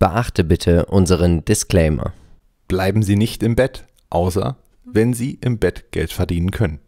Beachte bitte unseren Disclaimer. Bleiben Sie nicht im Bett, außer wenn Sie im Bett Geld verdienen können.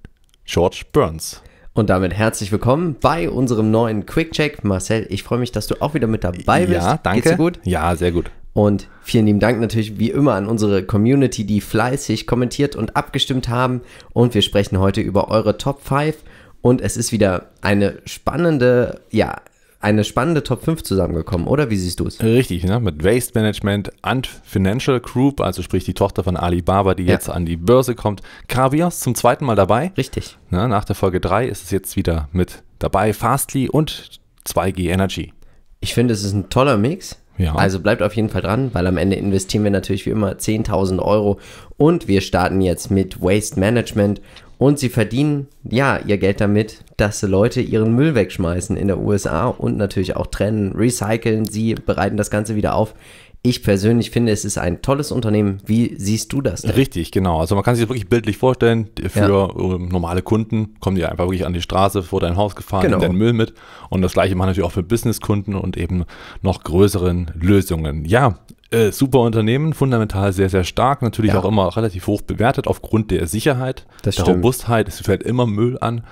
George Burns. Und damit herzlich willkommen bei unserem neuen Quick Check. Marcel, ich freue mich, dass du auch wieder mit dabei bist. Ja, danke. Geht's dir gut? Ja, sehr gut. Und vielen lieben Dank natürlich wie immer an unsere Community, die fleißig kommentiert und abgestimmt haben. Und wir sprechen heute über eure Top 5. Und es ist wieder eine spannende, ja, eine spannende Top 5 zusammengekommen, oder wie siehst du es? Richtig, ne? mit Waste Management, und Financial Group, also sprich die Tochter von Alibaba, die ja. jetzt an die Börse kommt. Krabios zum zweiten Mal dabei. Richtig. Na, ne? nach der Folge 3 ist es jetzt wieder mit dabei. Fastly und 2G Energy. Ich finde, es ist ein toller Mix. Ja. Also bleibt auf jeden Fall dran, weil am Ende investieren wir natürlich wie immer 10.000 Euro und wir starten jetzt mit Waste Management und sie verdienen ja ihr Geld damit, dass Leute ihren Müll wegschmeißen in der USA und natürlich auch trennen, recyceln, sie bereiten das Ganze wieder auf. Ich persönlich finde, es ist ein tolles Unternehmen. Wie siehst du das? Denn? Richtig, genau. Also man kann sich das wirklich bildlich vorstellen. Für ja. Ähm, normale Kunden kommen die einfach wirklich an die Straße vor dein Haus gefahren, genau. deinen Müll mit. Und das gleiche machen natürlich auch für Businesskunden und eben noch größeren Lösungen. Ja, äh, super Unternehmen, fundamental sehr, sehr stark, natürlich ja. auch immer relativ hoch bewertet aufgrund der Sicherheit, das der stimmt. Robustheit. Es fällt immer Müll an.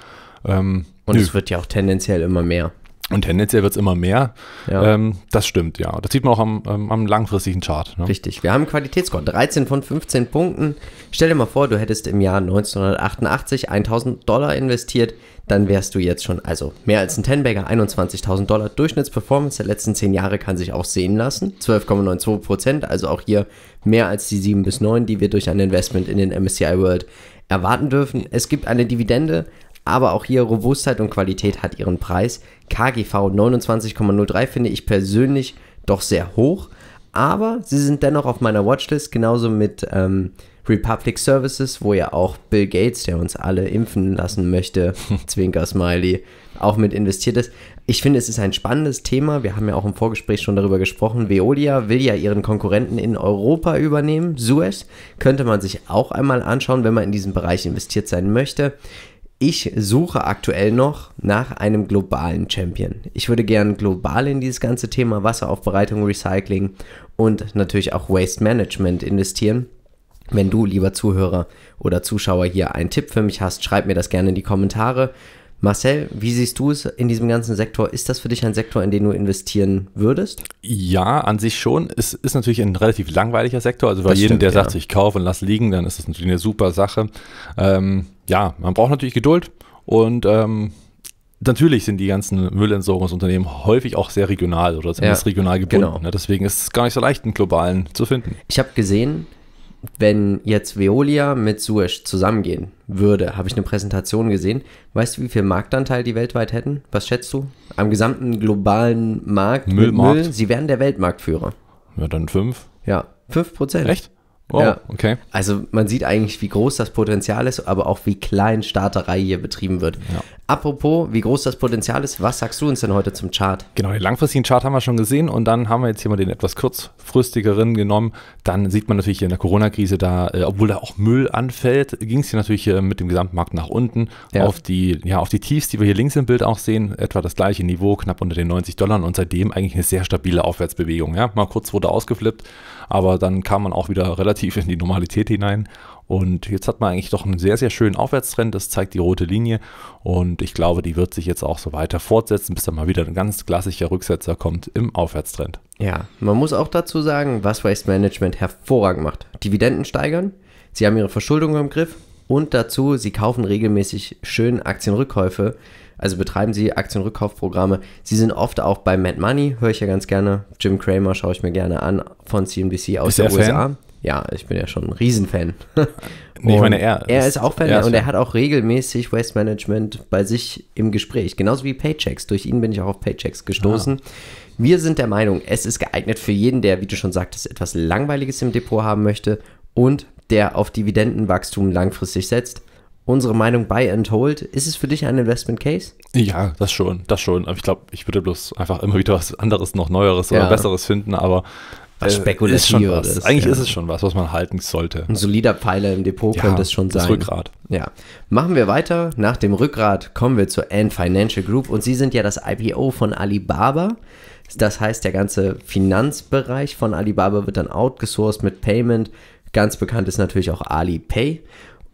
Ähm, und nö. es wird ja auch tendenziell immer mehr. Und tendenziell wird es immer mehr. Ja. Ähm, das stimmt, ja. Das sieht man auch am, ähm, am langfristigen Chart. Ne? Richtig. Wir haben Qualitätsscore. 13 von 15 Punkten. Stell dir mal vor, du hättest im Jahr 1988 1000 Dollar investiert. Dann wärst du jetzt schon, also mehr als ein Tenbagger, 21.000 Dollar. Durchschnittsperformance der letzten 10 Jahre kann sich auch sehen lassen. 12,92 Prozent. Also auch hier mehr als die 7 bis 9, die wir durch ein Investment in den MSCI World erwarten dürfen. Es gibt eine Dividende aber auch hier Robustheit und Qualität hat ihren Preis. KGV 29,03 finde ich persönlich doch sehr hoch, aber sie sind dennoch auf meiner Watchlist, genauso mit ähm, Republic Services, wo ja auch Bill Gates, der uns alle impfen lassen möchte, Zwinker Smiley, auch mit investiert ist. Ich finde, es ist ein spannendes Thema. Wir haben ja auch im Vorgespräch schon darüber gesprochen. Veolia will ja ihren Konkurrenten in Europa übernehmen. Suez könnte man sich auch einmal anschauen, wenn man in diesen Bereich investiert sein möchte ich suche aktuell noch nach einem globalen Champion. Ich würde gern global in dieses ganze Thema Wasseraufbereitung, Recycling und natürlich auch Waste Management investieren. Wenn du, lieber Zuhörer oder Zuschauer, hier einen Tipp für mich hast, schreib mir das gerne in die Kommentare. Marcel, wie siehst du es in diesem ganzen Sektor? Ist das für dich ein Sektor, in den du investieren würdest? Ja, an sich schon. Es ist natürlich ein relativ langweiliger Sektor. Also bei jedem, der ja. sagt, ich kaufe und lass liegen, dann ist das natürlich eine super Sache. Ähm, ja, man braucht natürlich Geduld und ähm, natürlich sind die ganzen Müllentsorgungsunternehmen häufig auch sehr regional oder zumindest ja, regional gebunden. Genau. Ne? Deswegen ist es gar nicht so leicht, einen globalen zu finden. Ich habe gesehen, wenn jetzt Veolia mit Suez zusammengehen würde, habe ich eine Präsentation gesehen. Weißt du, wie viel Marktanteil die weltweit hätten? Was schätzt du? Am gesamten globalen Markt Müllmarkt. Müll, sie wären der Weltmarktführer. Ja, dann fünf. Ja, fünf Prozent. Echt? Wow, ja. okay. Also man sieht eigentlich, wie groß das Potenzial ist, aber auch wie klein Starterei hier betrieben wird. Ja. Apropos, wie groß das Potenzial ist, was sagst du uns denn heute zum Chart? Genau, den langfristigen Chart haben wir schon gesehen und dann haben wir jetzt hier mal den etwas kurzfristigeren genommen. Dann sieht man natürlich hier in der Corona-Krise da, äh, obwohl da auch Müll anfällt, ging es hier natürlich äh, mit dem Gesamtmarkt nach unten. Ja. Auf, die, ja, auf die Tiefs, die wir hier links im Bild auch sehen, etwa das gleiche Niveau, knapp unter den 90 Dollar und seitdem eigentlich eine sehr stabile Aufwärtsbewegung. Ja? Mal kurz wurde ausgeflippt, aber dann kam man auch wieder relativ relativ in die Normalität hinein. Und jetzt hat man eigentlich doch einen sehr, sehr schönen Aufwärtstrend. Das zeigt die rote Linie. Und ich glaube, die wird sich jetzt auch so weiter fortsetzen, bis dann mal wieder ein ganz klassischer Rücksetzer kommt im Aufwärtstrend. Ja, man muss auch dazu sagen, was Waste Management hervorragend macht. Dividenden steigern, sie haben ihre Verschuldung im Griff und dazu, sie kaufen regelmäßig schön Aktienrückkäufe. Also betreiben sie Aktienrückkaufprogramme. Sie sind oft auch bei Mad Money, höre ich ja ganz gerne. Jim Cramer schaue ich mir gerne an von CNBC aus Ist der USA. Fan? ja, ich bin ja schon ein Riesenfan. nee, ich meine, er. Er ist, ist auch Fan ist und er hat auch regelmäßig Waste Management bei sich im Gespräch. Genauso wie Paychecks. Durch ihn bin ich auch auf Paychecks gestoßen. Ah. Wir sind der Meinung, es ist geeignet für jeden, der, wie du schon sagtest, etwas Langweiliges im Depot haben möchte und der auf Dividendenwachstum langfristig setzt unsere Meinung Buy and Hold. Ist es für dich ein Investment Case? Ja, das schon, das schon. Aber ich glaube, ich würde bloß einfach immer wieder was anderes, noch Neueres ja. oder Besseres finden. Aber was äh, spekulativ ist. Schon was. Ist, Eigentlich ja. ist es schon was, was man halten sollte. Ein solider Pfeiler im Depot ja, könnte es schon sein. Das Rückgrat. Ja. Machen wir weiter. Nach dem Rückgrat kommen wir zur Ant Financial Group und sie sind ja das IPO von Alibaba. Das heißt, der ganze Finanzbereich von Alibaba wird dann outgesourced mit Payment. Ganz bekannt ist natürlich auch Alipay.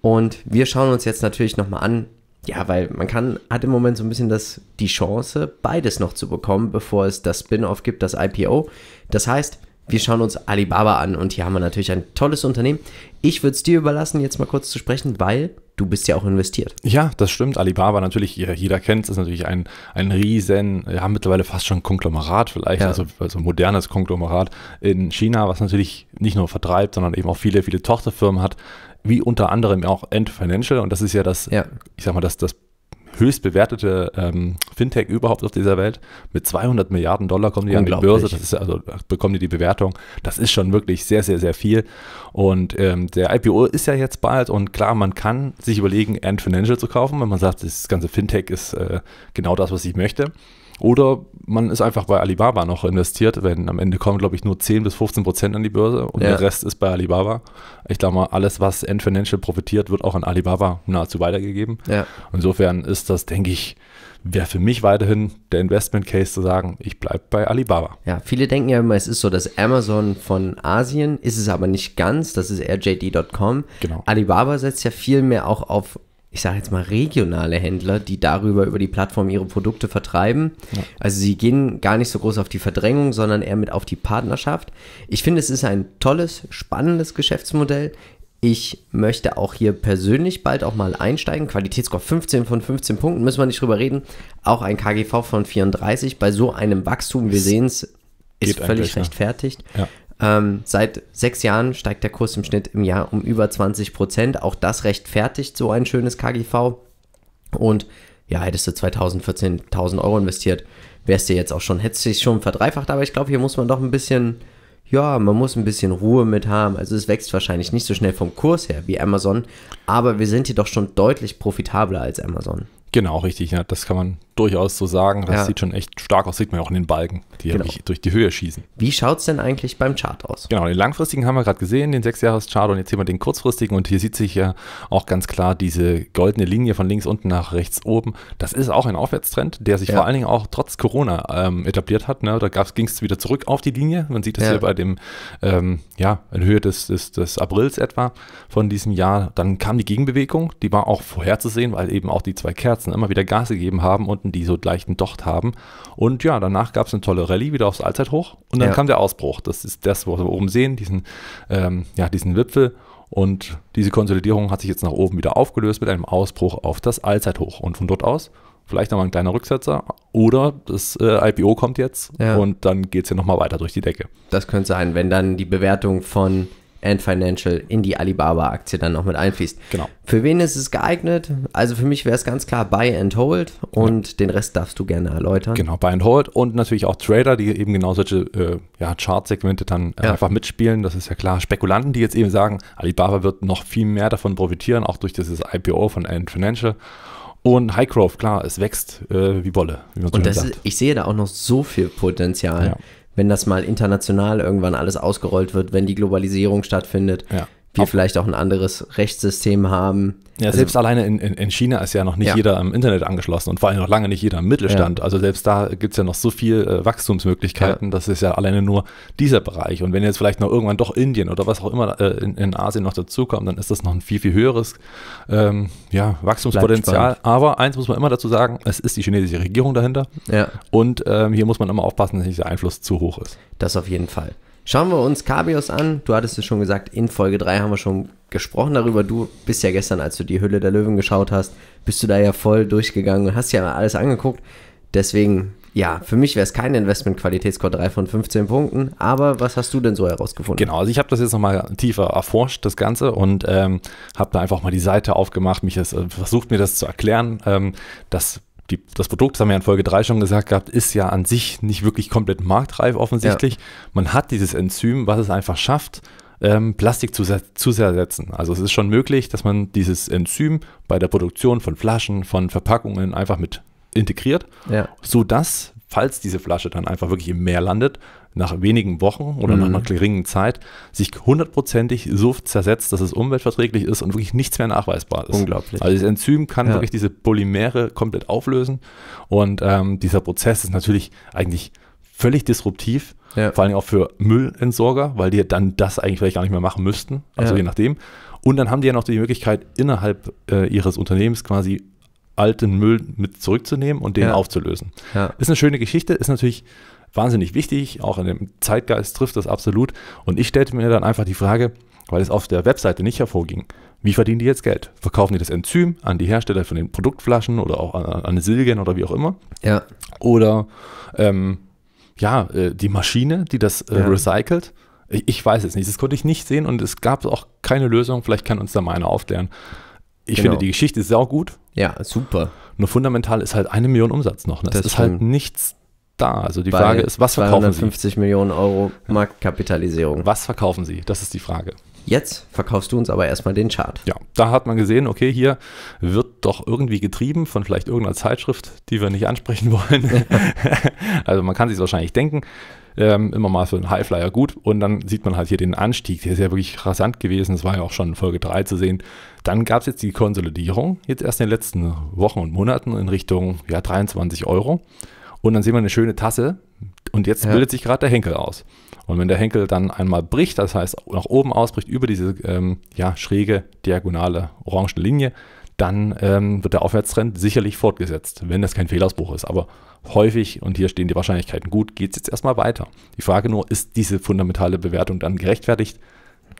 Und wir schauen uns jetzt natürlich nochmal an, ja, weil man kann, hat im Moment so ein bisschen das, die Chance, beides noch zu bekommen, bevor es das Spin-off gibt, das IPO. Das heißt, wir schauen uns Alibaba an und hier haben wir natürlich ein tolles Unternehmen. Ich würde es dir überlassen, jetzt mal kurz zu sprechen, weil du bist ja auch investiert. Ja, das stimmt. Alibaba natürlich, jeder kennt es, ist natürlich ein, ein riesen, ja mittlerweile fast schon Konglomerat vielleicht, ja. also, also modernes Konglomerat in China, was natürlich nicht nur vertreibt, sondern eben auch viele, viele Tochterfirmen hat, wie unter anderem auch End Financial und das ist ja das, ja. ich sag mal, das, das höchst bewertete ähm, Fintech überhaupt auf dieser Welt. Mit 200 Milliarden Dollar kommen die an die Börse, das ist also bekommen die die Bewertung. Das ist schon wirklich sehr, sehr, sehr viel. Und ähm, der IPO ist ja jetzt bald und klar, man kann sich überlegen, Ant Financial zu kaufen, wenn man sagt, das ganze Fintech ist äh, genau das, was ich möchte. Oder man ist einfach bei Alibaba noch investiert, wenn am Ende kommen, glaube ich, nur 10 bis 15 Prozent an die Börse und ja. der Rest ist bei Alibaba. Ich glaube mal, alles, was End Financial profitiert, wird auch an Alibaba nahezu weitergegeben. Ja. Insofern ist das, denke ich, wäre für mich weiterhin der Investment Case zu sagen, ich bleibe bei Alibaba. Ja, viele denken ja immer, es ist so dass Amazon von Asien, ist es aber nicht ganz, das ist rjd.com. Genau. Alibaba setzt ja viel mehr auch auf ich sage jetzt mal, regionale Händler, die darüber über die Plattform ihre Produkte vertreiben. Ja. Also sie gehen gar nicht so groß auf die Verdrängung, sondern eher mit auf die Partnerschaft. Ich finde, es ist ein tolles, spannendes Geschäftsmodell. Ich möchte auch hier persönlich bald auch mal einsteigen. Qualitätsscore 15 von 15 Punkten, müssen wir nicht drüber reden. Auch ein KGV von 34 bei so einem Wachstum, wir sehen es, ist völlig rechtfertigt. Ja. Ähm, seit sechs Jahren steigt der Kurs im Schnitt im Jahr um über 20 Prozent. Auch das rechtfertigt so ein schönes KGV. Und ja, hättest du 2014 1000 Euro investiert, wärst du jetzt auch schon, hättest dich schon verdreifacht. Aber ich glaube, hier muss man doch ein bisschen, ja, man muss ein bisschen Ruhe mit haben. Also es wächst wahrscheinlich nicht so schnell vom Kurs her wie Amazon, aber wir sind hier doch schon deutlich profitabler als Amazon. Genau, richtig. Ja, das kann man durchaus so sagen. Das ja. sieht schon echt stark aus, sieht man ja auch in den Balken, die genau. durch die Höhe schießen. Wie schaut es denn eigentlich beim Chart aus? Genau, den langfristigen haben wir gerade gesehen, den 6-Jahres-Chart und jetzt sehen wir den kurzfristigen und hier sieht sich ja auch ganz klar diese goldene Linie von links unten nach rechts oben. Das ist auch ein Aufwärtstrend, der sich ja. vor allen Dingen auch trotz Corona ähm, etabliert hat. Ne? Da ging es wieder zurück auf die Linie. Man sieht das hier bei dem, ähm, ja, in Höhe des, des, des Aprils etwa von diesem Jahr. Dann kam die Gegenbewegung, die war auch vorherzusehen, weil eben auch die zwei Kerzen Vorsätzen immer wieder Gas gegeben haben und die so diesogleichen Docht haben. Und ja, danach gab es eine tolle Rallye wieder aufs Allzeithoch und dann ja. kam der Ausbruch. Das ist das, was wir oben sehen, diesen, ähm, ja, diesen Wipfel. Und diese Konsolidierung hat sich jetzt nach oben wieder aufgelöst mit einem Ausbruch auf das Allzeithoch. Und von dort aus vielleicht nochmal ein kleiner Rücksetzer oder das äh, IPO kommt jetzt ja. und dann geht es ja nochmal weiter durch die Decke. Das könnte sein, wenn dann die Bewertung von Ant Financial in die Alibaba-Aktie dann noch mit einfließt. Genau. Für wen ist es geeignet? Also für mich wäre es ganz klar Buy and Hold und ja. den Rest darfst du gerne erläutern. Genau, Buy and Hold und natürlich auch Trader, die eben genau solche äh, ja, Chart-Segmente dann äh, ja. einfach mitspielen. Das ist ja klar. Spekulanten, die jetzt eben sagen, Alibaba wird noch viel mehr davon profitieren, auch durch dieses IPO von Ant Financial. Und High Growth, klar, es wächst äh, wie Wolle. Wie und so ist, ich sehe da auch noch so viel Potenzial. Ja wenn das mal international irgendwann alles ausgerollt wird, wenn die Globalisierung stattfindet, ja wir Auf vielleicht auch ein anderes Rechtssystem haben. Ja, also, selbst alleine in, in, in, China ist ja noch nicht ja. jeder am Internet angeschlossen und vor allem noch lange nicht jeder im Mittelstand. Ja. Also selbst da gibt es ja noch so viele äh, Wachstumsmöglichkeiten, ja. das ist ja alleine nur dieser Bereich. Und wenn jetzt vielleicht noch irgendwann doch Indien oder was auch immer äh, in, in, Asien noch dazukommt, dann ist das noch ein viel, viel höheres ähm, ja, Wachstumspotenzial. Aber eins muss man immer dazu sagen, es ist die chinesische Regierung dahinter. Ja. Und ähm, hier muss man immer aufpassen, dass nicht der Einfluss zu hoch ist. Das auf jeden Fall. Schauen wir uns Cabios an. Du hattest es schon gesagt, in Folge 3 haben wir schon gesprochen darüber. Du bist ja gestern, als du die Hülle der Löwen geschaut hast, bist du da ja voll durchgegangen und hast ja alles angeguckt. Deswegen, ja, für mich wäre es kein Investment Qualitätscode 3 von 15 Punkten. Aber was hast du denn so herausgefunden? Genau, also ich habe das jetzt nochmal tiefer erforscht, das Ganze, und ähm, habe da einfach mal die Seite aufgemacht, mich das, äh, versucht mir das zu erklären, ähm, dass die, das Produkt, das haben wir in Folge 3 schon gesagt gehabt, ist ja an sich nicht wirklich komplett marktreif offensichtlich. Ja. Man hat dieses Enzym, was es einfach schafft, ähm, Plastik zu, zu zersetzen. Also es ist schon möglich, dass man dieses Enzym bei der Produktion von Flaschen, von Verpackungen einfach mit integriert, ja. sodass, falls diese Flasche dann einfach wirklich im Meer landet, nach wenigen Wochen oder mhm. nach einer geringen Zeit sich hundertprozentig so zersetzt, dass es umweltverträglich ist und wirklich nichts mehr nachweisbar ist. Unglaublich. Also das Enzym kann ja. wirklich diese Polymere komplett auflösen und ähm, dieser Prozess ist natürlich eigentlich völlig disruptiv, ja. vor allem auch für Müllentsorger, weil die dann das eigentlich vielleicht gar nicht mehr machen müssten, also ja. je nachdem. Und dann haben die ja noch die Möglichkeit, innerhalb äh, ihres Unternehmens quasi alten Müll mit zurückzunehmen und den aufzulösen. Ist eine schöne Geschichte, ist natürlich wahnsinnig wichtig, auch in dem Zeitgeist trifft das absolut. Und ich stellte mir dann einfach die Frage, weil es auf der Webseite nicht hervorging, wie verdienen die jetzt Geld? Verkaufen die das Enzym an die Hersteller von den Produktflaschen oder auch an, an Silgen oder wie auch immer? Ja. Oder ähm, ja, äh, die Maschine, die das äh, ja. recycelt? Ich, weiß es nicht. Das konnte ich nicht sehen und es gab auch keine Lösung. Vielleicht kann uns da mal einer aufklären. Ich genau. finde, die Geschichte ist auch gut. Ja, super. Nur fundamental ist halt eine Million Umsatz noch. Ne? Das, das ist halt stimmt. halt nichts da. Also die Bei Frage ist, was verkaufen Sie? 50 Millionen Euro Marktkapitalisierung. Was verkaufen Sie? Das ist die Frage. Jetzt verkaufst du uns aber erstmal den Chart. Ja, da hat man gesehen, okay, hier wird doch irgendwie getrieben von vielleicht irgendeiner Zeitschrift, die wir nicht ansprechen wollen. also man kann sich wahrscheinlich denken. Ähm, immer mal für einen Highflyer gut. Und dann sieht man halt hier den Anstieg, der ist ja wirklich rasant gewesen. Das war ja auch schon in Folge 3 zu sehen. Dann gab es jetzt die Konsolidierung, jetzt erst in den letzten Wochen und Monaten in Richtung ja, 23 Euro und dann sehen wir eine schöne Tasse und jetzt ja. bildet sich gerade der Henkel aus. Und wenn der Henkel dann einmal bricht, das heißt nach oben ausbricht, über diese ähm, ja, schräge, diagonale, orange Linie, dann ähm, wird der Aufwärtstrend sicherlich fortgesetzt, wenn das kein Fehlausbruch ist. Aber häufig, und hier stehen die Wahrscheinlichkeiten gut, geht es jetzt erstmal weiter. Die Frage nur, ist diese fundamentale Bewertung dann gerechtfertigt?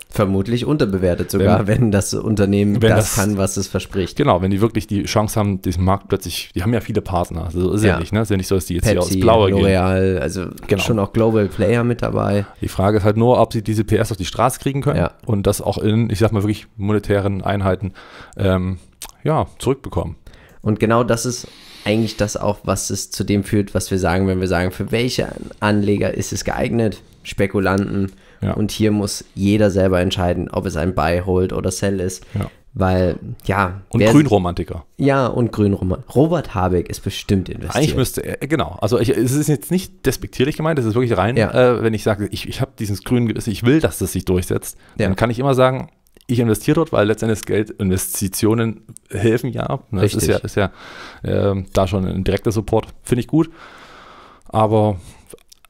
Vermutlich unterbewertet sogar, wenn, wenn das Unternehmen wenn das, das, kann, was es verspricht. Genau, wenn die wirklich die Chance haben, diesen Markt plötzlich, die haben ja viele Partner, also so ist ja, ja nicht, ne? Ist ja nicht so, dass die jetzt Pepsi, hier aus Blaue L'Oreal, gehen. also genau. schon auch Global Player mit dabei. Die Frage ist halt nur, ob sie diese PS auf die Straße kriegen können ja. und das auch in, ich sag mal wirklich monetären Einheiten, ähm, ja, zurückbekommen. Und genau das ist eigentlich das auch, was es zu dem führt, was wir sagen, wenn wir sagen, für welche Anleger ist es geeignet? Spekulanten, ja. Und hier muss jeder selber entscheiden, ob es ein Buy, Hold oder Sell ist. Ja. Weil, ja. Und Grünromantiker. Ja, und Grünromantiker. Robert Habeck ist bestimmt investiert. Eigentlich müsste er, äh, genau. Also ich, es ist jetzt nicht despektierlich gemeint, es ist wirklich rein, ja. äh, wenn ich sage, ich, ich habe dieses grüne Gewissen, also ich will, dass das sich durchsetzt, ja. dann kann ich immer sagen, ich investiere dort, weil letztendlich Geld, Investitionen helfen ja. Ne? Das ist ja, ist ja äh, da schon ein direkter Support, finde ich gut. Aber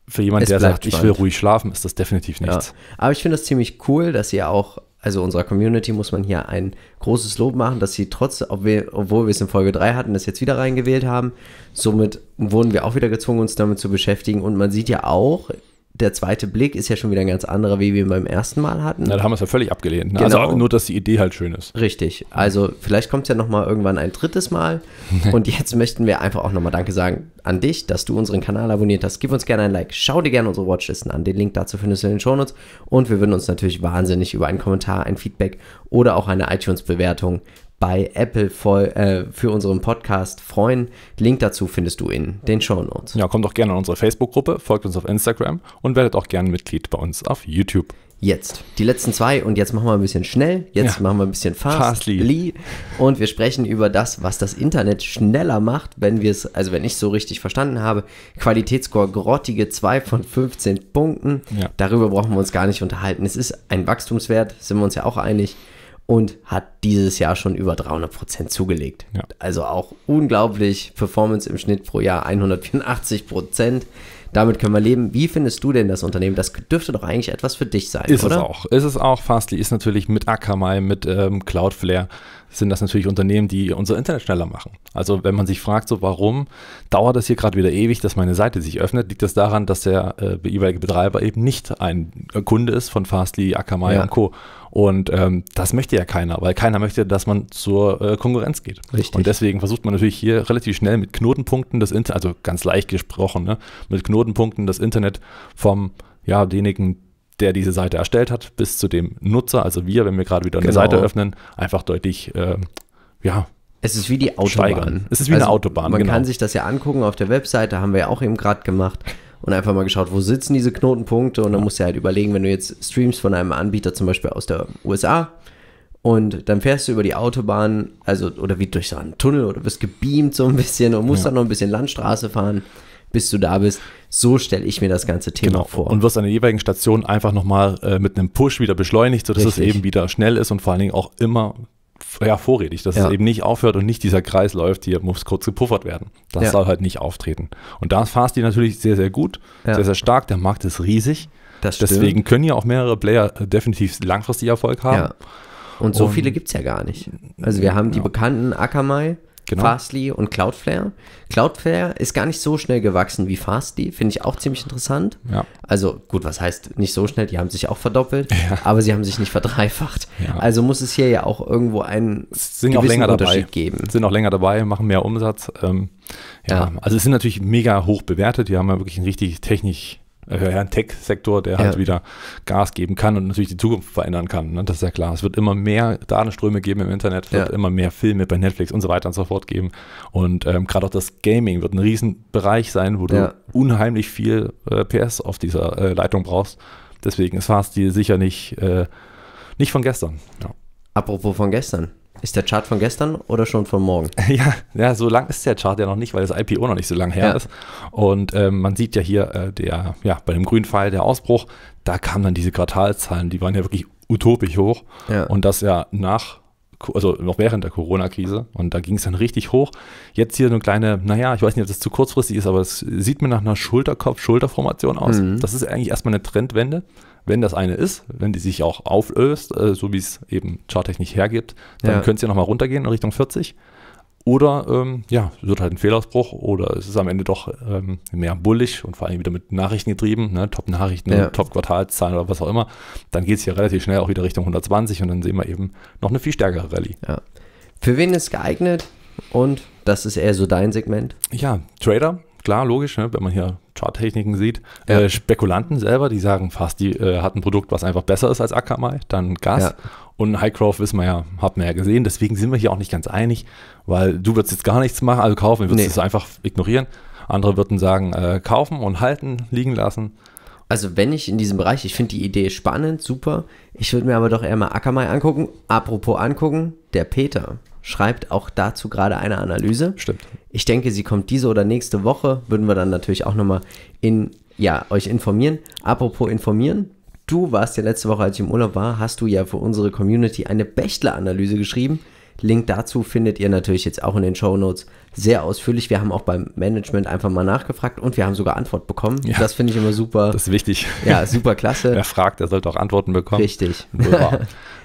für jemanden, der sagt, spannend. ich will ruhig schlafen, ist das definitiv nichts. Ja. Aber ich finde das ziemlich cool, dass ihr auch, also unserer Community muss man hier ein großes Lob machen, dass sie trotz, obwohl wir es in Folge 3 hatten, das jetzt wieder reingewählt haben. Somit wurden wir auch wieder gezwungen, uns damit zu beschäftigen. Und man sieht ja auch der zweite Blick ist ja schon wieder ein ganz anderer, wie wir ihn beim ersten Mal hatten. Na, da haben wir es ja völlig abgelehnt. Ne? Genau. Also nur, dass die Idee halt schön ist. Richtig. Also vielleicht kommt es ja nochmal irgendwann ein drittes Mal. Und jetzt möchten wir einfach auch nochmal Danke sagen an dich, dass du unseren Kanal abonniert hast. Gib uns gerne ein Like, schau dir gerne unsere Watchlisten an. Den Link dazu findest du in den Shownotes. Und wir würden uns natürlich wahnsinnig über einen Kommentar, ein Feedback oder auch eine iTunes-Bewertung bei Apple voll, äh, für unseren Podcast freuen. Link dazu findest du in den Show Notes. Ja, kommt auch gerne in unsere Facebook-Gruppe, folgt uns auf Instagram und werdet auch gerne Mitglied bei uns auf YouTube. Jetzt. Die letzten zwei und jetzt machen wir ein bisschen schnell, jetzt ja. machen wir ein bisschen fast, fastly und wir sprechen über das, was das Internet schneller macht, wenn wir es, also wenn ich es so richtig verstanden habe, Qualitätsscore grottige 2 von 15 Punkten. Ja. Darüber brauchen wir uns gar nicht unterhalten. Es ist ein Wachstumswert, sind wir uns ja auch einig und hat dieses Jahr schon über 300 Prozent zugelegt. Ja. Also auch unglaublich. Performance im Schnitt pro Jahr 184 Prozent. Damit können wir leben. Wie findest du denn das Unternehmen? Das dürfte doch eigentlich etwas für dich sein, ist oder? Ist es auch. Ist es auch. Fastly ist natürlich mit Akamai, mit ähm, Cloudflare sind das natürlich Unternehmen, die unser Internet schneller machen. Also wenn man sich fragt, so warum dauert das hier gerade wieder ewig, dass meine Seite sich öffnet, liegt das daran, dass der äh, jeweilige Betreiber eben nicht ein Kunde ist von Fastly, Akamai ja. und Co. Und ähm, das möchte ja keiner, weil keiner möchte, dass man zur äh, Konkurrenz geht. Richtig. Und deswegen versucht man natürlich hier relativ schnell mit Knotenpunkten das Internet, also ganz leicht gesprochen, ne, mit Knotenpunkten das Internet vom, ja, denjenigen, der diese Seite erstellt hat, bis zu dem Nutzer, also wir, wenn wir gerade wieder eine genau. Seite öffnen, einfach deutlich, äh, ja, es ist wie die Autobahn. Steigern. Es ist wie also eine Autobahn. Man genau. kann sich das ja angucken auf der Webseite, haben wir ja auch eben gerade gemacht und einfach mal geschaut, wo sitzen diese Knotenpunkte und dann musst du halt überlegen, wenn du jetzt streamst von einem Anbieter zum Beispiel aus der USA und dann fährst du über die Autobahn, also oder wie durch so einen Tunnel oder wirst gebeamt so ein bisschen und musst ja. dann noch ein bisschen Landstraße fahren bis du da bist. So stelle ich mir das ganze Thema genau. vor. Und wirst an der jeweiligen Station einfach nochmal äh, mit einem Push wieder beschleunigt, sodass Richtig. es eben wieder schnell ist und vor allen Dingen auch immer ja, vorrätig, dass ja. es eben nicht aufhört und nicht dieser Kreis läuft, hier muss kurz gepuffert werden. Das ja. soll halt nicht auftreten. Und da ist Fasti natürlich sehr, sehr gut, ja. sehr, sehr stark. Der Markt ist riesig. Deswegen können ja auch mehrere Player äh, definitiv langfristig Erfolg haben. Und so und, viele gibt es ja gar nicht. Also wir haben die bekannten Akamai, genau. Fastly und Cloudflare. Cloudflare ist gar nicht so schnell gewachsen wie Fastly, finde ich auch ziemlich interessant. Ja. Also gut, was heißt nicht so schnell, die haben sich auch verdoppelt, ja. aber sie haben sich nicht verdreifacht. Ja. Also muss es hier ja auch irgendwo einen sind auch länger Unterschied dabei. geben. Sind auch länger dabei, machen mehr Umsatz. Ähm, ja. also es sind natürlich mega hoch bewertet, die haben ja wirklich ein richtig technisch äh, ja, ein Tech-Sektor, der halt wieder Gas geben kann und natürlich die Zukunft verändern kann. Ne? Das ist ja klar. Es wird immer mehr Datenströme geben im Internet, wird ja. immer mehr Filme bei Netflix und so weiter und so fort geben. Und ähm, gerade auch das Gaming wird ein Riesenbereich sein, wo ja. du unheimlich viel äh, PS auf dieser äh, Leitung brauchst. Deswegen ist Fast sicher nicht, äh, nicht von gestern. Apropos von gestern. Ist der Chart von gestern oder schon von morgen? Ja, ja so lang ist der Chart ja noch nicht, weil das IPO noch nicht so lange her ja. ist. Und ähm, man sieht ja hier, äh, der, ja, bei dem grünen Pfeil der Ausbruch, da kamen dann diese Quartalzahlen, die waren ja wirklich utopisch hoch. Ja. Und das ja nach also noch während der Corona-Krise und da ging es dann richtig hoch. Jetzt hier eine kleine, naja, ich weiß nicht, ob das zu kurzfristig ist, aber es sieht mir nach einer Schulterkopf-Schulterformation aus. Mhm. Das ist eigentlich erstmal eine Trendwende wenn das eine ist, wenn die sich auch auflöst, äh, so wie es eben charttechnisch hergibt, dann ja. könnte es ja nochmal runtergehen in Richtung 40. Oder ähm, ja, wird halt ein Fehlausbruch oder es ist am Ende doch ähm, mehr bullisch und vor allem wieder mit Nachrichten getrieben, ne? Top-Nachrichten, ja. Top-Quartalszahlen oder was auch immer. Dann geht es hier relativ schnell auch wieder Richtung 120 und dann sehen wir eben noch eine viel stärkere Rallye. Ja. Für wen ist geeignet? Und das ist eher so dein Segment? Ja, Trader, klar, logisch, ne, wenn man hier Charttechniken sieht. Ja. Äh, Spekulanten selber, die sagen fast, die äh, hat ein Produkt, was einfach besser ist als Akamai, dann Gas. Ja. Und Highcroft wissen wir ja, hat man ja gesehen. Deswegen sind wir hier auch nicht ganz einig, weil du würdest jetzt gar nichts machen, also kaufen, du würdest nee. es einfach ignorieren. Andere würden sagen, äh, kaufen und halten, liegen lassen. Also wenn ich in diesem Bereich, ich finde die Idee spannend, super. Ich würde mir aber doch eher mal Akamai angucken. Apropos angucken, der Peter schreibt auch dazu gerade eine Analyse. Stimmt. Ich denke, sie kommt diese oder nächste Woche. Würden wir dann natürlich auch nochmal in, ja, euch informieren. Apropos informieren. Du warst ja letzte Woche, als ich im Urlaub war, hast du ja für unsere Community eine Bächler-Analyse geschrieben. Link dazu findet ihr natürlich jetzt auch in den Show Notes sehr ausführlich. Wir haben auch beim Management einfach mal nachgefragt und wir haben sogar Antwort bekommen. Ja, das finde ich immer super. Das ist wichtig. Ja, super klasse. Wer fragt, der sollte auch Antworten bekommen. Richtig.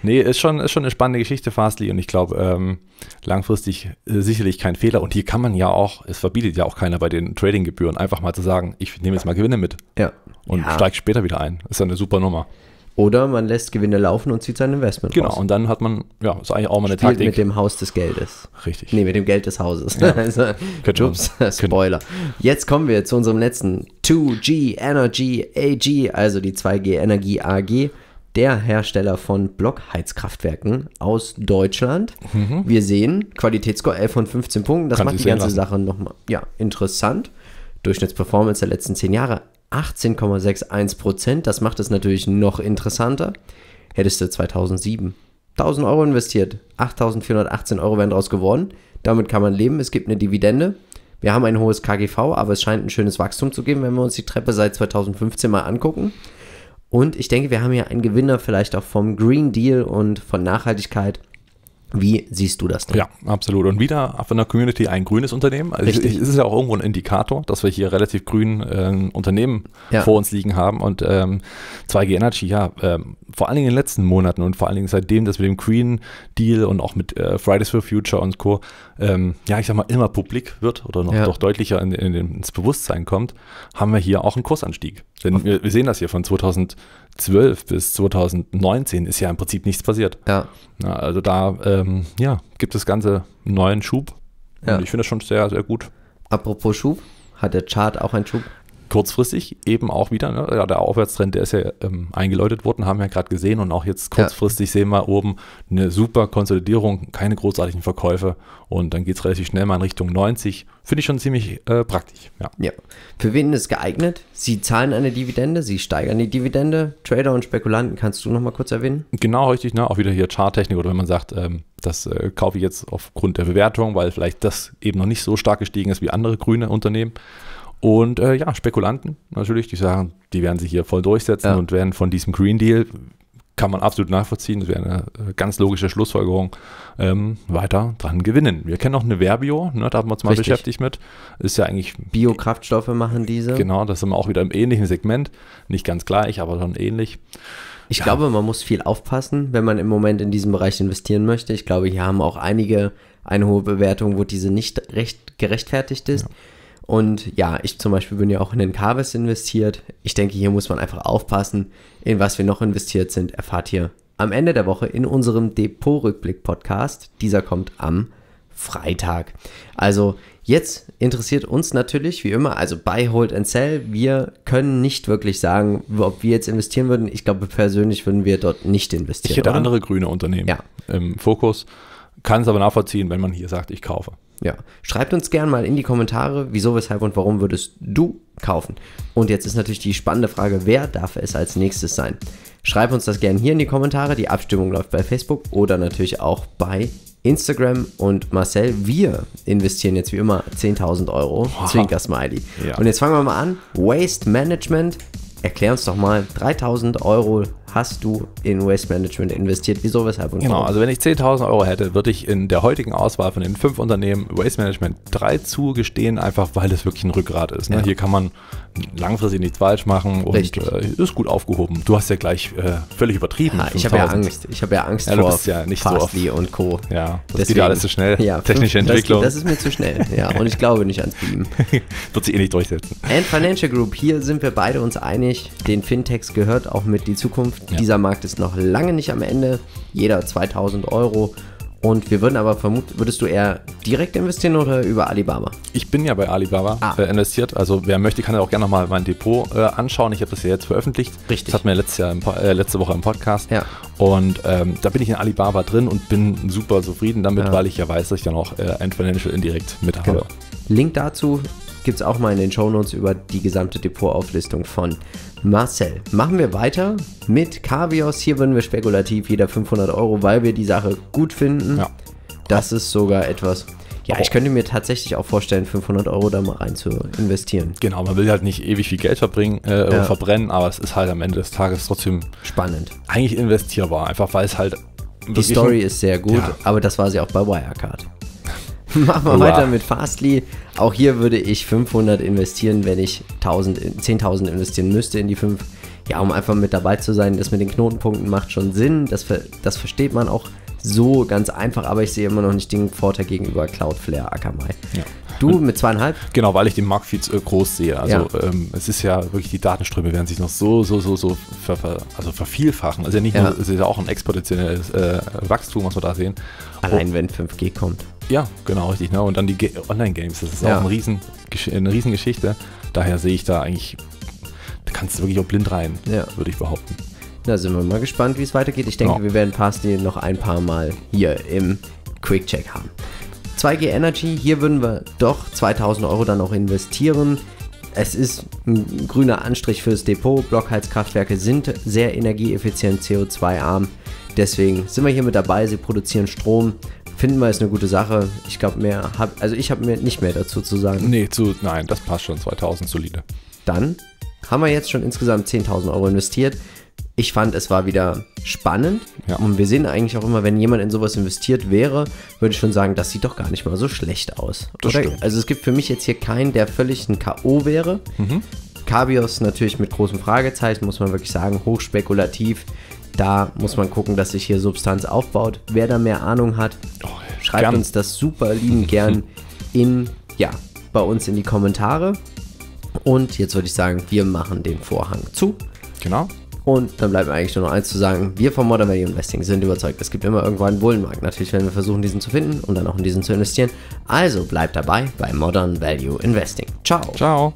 nee, ist schon, ist schon eine spannende Geschichte, Fastly. Und ich glaube, ähm, langfristig äh, sicherlich kein Fehler. Und hier kann man ja auch, es verbietet ja auch keiner bei den Tradinggebühren, einfach mal zu sagen, ich nehme jetzt mal Gewinne mit ja. und ja. steige später wieder ein. Ist ja eine super Nummer. Oder man lässt Gewinne laufen und zieht sein Investment Genau, raus. und dann hat man, ja, ist eigentlich auch mal eine Spielt Taktik. mit dem Haus des Geldes. Richtig. Nee, mit dem Geld des Hauses. Ja. Also, ups, Spoiler. Jetzt kommen wir zu unserem letzten 2G Energy AG, also die 2G Energie AG der Hersteller von Blockheizkraftwerken aus Deutschland. Mhm. Wir sehen Qualitätsscore 11 von 15 Punkten. Das Kann macht die ganze lassen. Sache nochmal ja, interessant. Durchschnittsperformance der letzten 10 Jahre 18,61 Prozent. Das macht es natürlich noch interessanter. Hättest du 2007 1000 Euro investiert, 8418 Euro wären daraus geworden. Damit kann man leben. Es gibt eine Dividende. Wir haben ein hohes KGV, aber es scheint ein schönes Wachstum zu geben, wenn wir uns die Treppe seit 2015 mal angucken. Und ich denke, wir haben hier einen Gewinner vielleicht auch vom Green Deal und von Nachhaltigkeit. Wie siehst du das denn? Ja, absolut. Und wieder von der Community ein grünes Unternehmen. Also ich, Es ist ja auch irgendwo ein Indikator, dass wir hier relativ grün äh, Unternehmen ja. vor uns liegen haben. Und ähm, 2G Energy, ja, ähm, vor allen Dingen in den letzten Monaten und vor allen Dingen seitdem, dass wir dem Green deal und auch mit äh, Fridays for Future und Co., ähm, ja, ich sag mal, immer publik wird oder noch, ja. noch deutlicher in, in, ins Bewusstsein kommt, haben wir hier auch einen Kursanstieg. Denn wir, wir, sehen das hier von 2012 bis 2019 ist ja im Prinzip nichts passiert. Ja. Na, also da ähm, ja, gibt das Ganze einen neuen Schub. Ja. Und ich finde das schon sehr, sehr gut. Apropos Schub, hat der Chart auch einen Schub? kurzfristig eben auch wieder, ne? ja, der Aufwärtstrend, der ist ja ähm, eingeläutet worden, haben wir ja gerade gesehen und auch jetzt kurzfristig ja. sehen wir oben eine super Konsolidierung, keine großartigen Verkäufe und dann geht es relativ schnell mal in Richtung 90. Finde ich schon ziemlich äh, praktisch. Ja. ja. Für wen ist geeignet? Sie zahlen eine Dividende, sie steigern die Dividende. Trader und Spekulanten kannst du nochmal kurz erwähnen? Genau, richtig, ne? auch wieder hier Charttechnik oder wenn man sagt, ähm, das äh, kaufe ich jetzt aufgrund der Bewertung, weil vielleicht das eben noch nicht so stark gestiegen ist wie andere grüne Unternehmen. Und äh, ja, Spekulanten natürlich, die sagen, die werden sich hier voll durchsetzen ja. und werden von diesem Green Deal, kann man absolut nachvollziehen, das wäre eine äh, ganz logische Schlussfolgerung, ähm, weiter dran gewinnen. Wir kennen auch eine Verbio, ne, da haben wir uns mal Richtig. beschäftigt mit. Ist ja eigentlich. Biokraftstoffe machen diese. Genau, das sind wir auch wieder im ähnlichen Segment. Nicht ganz gleich, aber schon ähnlich. Ich ja. glaube, man muss viel aufpassen, wenn man im Moment in diesem Bereich investieren möchte. Ich glaube, hier haben auch einige eine hohe Bewertung, wo diese nicht recht gerechtfertigt ist. Ja. Und ja, ich zum Beispiel bin ja auch in den Carves investiert. Ich denke, hier muss man einfach aufpassen, in was wir noch investiert sind, erfahrt ihr am Ende der Woche in unserem Depot-Rückblick-Podcast. Dieser kommt am Freitag. Also jetzt interessiert uns natürlich wie immer, also buy, hold and sell. Wir können nicht wirklich sagen, ob wir jetzt investieren würden. Ich glaube persönlich würden wir dort nicht investieren. Ich hätte oder? andere grüne Unternehmen ja. im Fokus, kann es aber nachvollziehen, wenn man hier sagt, ich kaufe. Ja. Schreibt uns gerne mal in die Kommentare, wieso, weshalb und warum würdest du kaufen? Und jetzt ist natürlich die spannende Frage, wer darf es als nächstes sein? Schreibt uns das gerne hier in die Kommentare. Die Abstimmung läuft bei Facebook oder natürlich auch bei Instagram und Marcel. Wir investieren jetzt wie immer 10.000 Euro. Zwinker Smiley. Ja. Und jetzt fangen wir mal an. Waste Management erklär uns doch mal, 3000 Euro hast du in Waste Management investiert. Wieso, weshalb und Genau, also wenn ich 10.000 Euro hätte, würde ich in der heutigen Auswahl von den fünf Unternehmen Waste Management drei zugestehen, einfach weil es wirklich ein Rückgrat ist. Ne? Ja. Hier kann man langfristig nichts falsch machen und äh, ist gut aufgehoben. Du hast ja gleich äh, völlig übertrieben. Ja, ich habe ja Angst. Ich habe ja Angst ja, vor ja nicht Fastly so und Co. Ja, das Deswegen. geht ja alles zu schnell. Ja, Technische Entwicklung. Das, das, ist mir zu schnell. Ja, und ich glaube nicht ans Beam. Wird sich eh nicht durchsetzen. And Financial Group, hier sind wir beide uns einig nicht. Den Fintechs gehört auch mit die Zukunft. Ja. Dieser Markt ist noch lange nicht am Ende. Jeder 2000 Euro. Und wir würden aber vermuten, würdest du eher direkt investieren oder über Alibaba? Ich bin ja bei Alibaba ah. äh, investiert. Also wer möchte, kann ja auch gerne nochmal mein Depot äh, anschauen. Ich habe das ja jetzt veröffentlicht. Richtig. Das hatten wir letztes Jahr äh, letzte Woche im Podcast. Ja. Und ähm, da bin ich in Alibaba drin und bin super zufrieden damit, ja. weil ich ja weiß, dass ich dann auch äh, ein Financial Indirect mit habe. Genau. Link dazu gibt es auch mal in den Shownotes über die gesamte Depotauflistung von Marcel. Machen wir weiter mit Kavios. Hier würden wir spekulativ jeder 500 Euro, weil wir die Sache gut finden. Ja. Das ist sogar etwas. Ja, ich oh. könnte mir tatsächlich auch vorstellen, 500 Euro da mal rein zu investieren. Genau, man will halt nicht ewig viel Geld verbringen, äh, äh, ja. verbrennen, aber es ist halt am Ende des Tages trotzdem spannend. Eigentlich investierbar, einfach weil es halt. Die Story ist sehr gut, ja. aber das war sie auch bei Wirecard. Machen wir Uah. weiter mit Fastly. Auch hier würde ich 500 investieren, wenn ich 10.000 investieren müsste in die 5. Ja, um einfach mit dabei zu sein. Das mit den Knotenpunkten macht schon Sinn. Das, das versteht man auch so ganz einfach, aber ich sehe immer noch nicht den Vorteil gegenüber Cloudflare Akamai. Ja. Du mit zweieinhalb? Genau, weil ich den Markt viel äh, zu groß sehe. Also ja. ähm, es ist ja wirklich, die Datenströme werden sich noch so, so, so, so ver, ver, also vervielfachen. Also ja nicht nur, es ist ja auch ein exponentielles äh, Wachstum, was wir da sehen. Allein oh. wenn 5G kommt. Ja, genau, richtig. Ne? Und dann die Online-Games, das ist ja. auch ein riesen, eine Riesengeschichte. Daher sehe ich da eigentlich, da kannst du wirklich auch blind rein, ja. würde ich behaupten. Da sind wir mal gespannt, wie es weitergeht. Ich denke, ja. wir werden Fasti noch ein paar Mal hier im Quick-Check haben. 2G Energy, hier würden wir doch 2000 Euro dann auch investieren. Es ist ein grüner Anstrich fürs Depot. Blockheizkraftwerke sind sehr energieeffizient, CO2-arm. Deswegen sind wir hier mit dabei. Sie produzieren Strom finden wir ist eine gute Sache. Ich glaube, mehr habe, also ich habe mir nicht mehr dazu zu sagen. Nee, zu, nein, das passt schon. 2000 solide. Dann haben wir jetzt schon insgesamt 10.000 Euro investiert. Ich fand, es war wieder spannend. Ja. Und wir sehen eigentlich auch immer, wenn jemand in sowas investiert wäre, würde ich schon sagen, das sieht doch gar nicht mal so schlecht aus. Also es gibt für mich jetzt hier keinen, der völlig ein K.O. wäre. Mhm. Kabios natürlich mit großem Fragezeichen, muss man wirklich sagen, hochspekulativ. Da muss man gucken, dass sich hier Substanz aufbaut. Wer da mehr Ahnung hat, oh, schreibt gern. uns das super lieben gern in, ja, bei uns in die Kommentare. Und jetzt würde ich sagen, wir machen den Vorhang zu. Genau. Und dann bleibt mir eigentlich nur noch eins zu sagen. Wir vom Modern Value Investing sind überzeugt, es gibt immer irgendwo einen Bullenmarkt. Natürlich werden wir versuchen, diesen zu finden und dann auch in diesen zu investieren. Also bleibt dabei bei Modern Value Investing. Ciao. Ciao.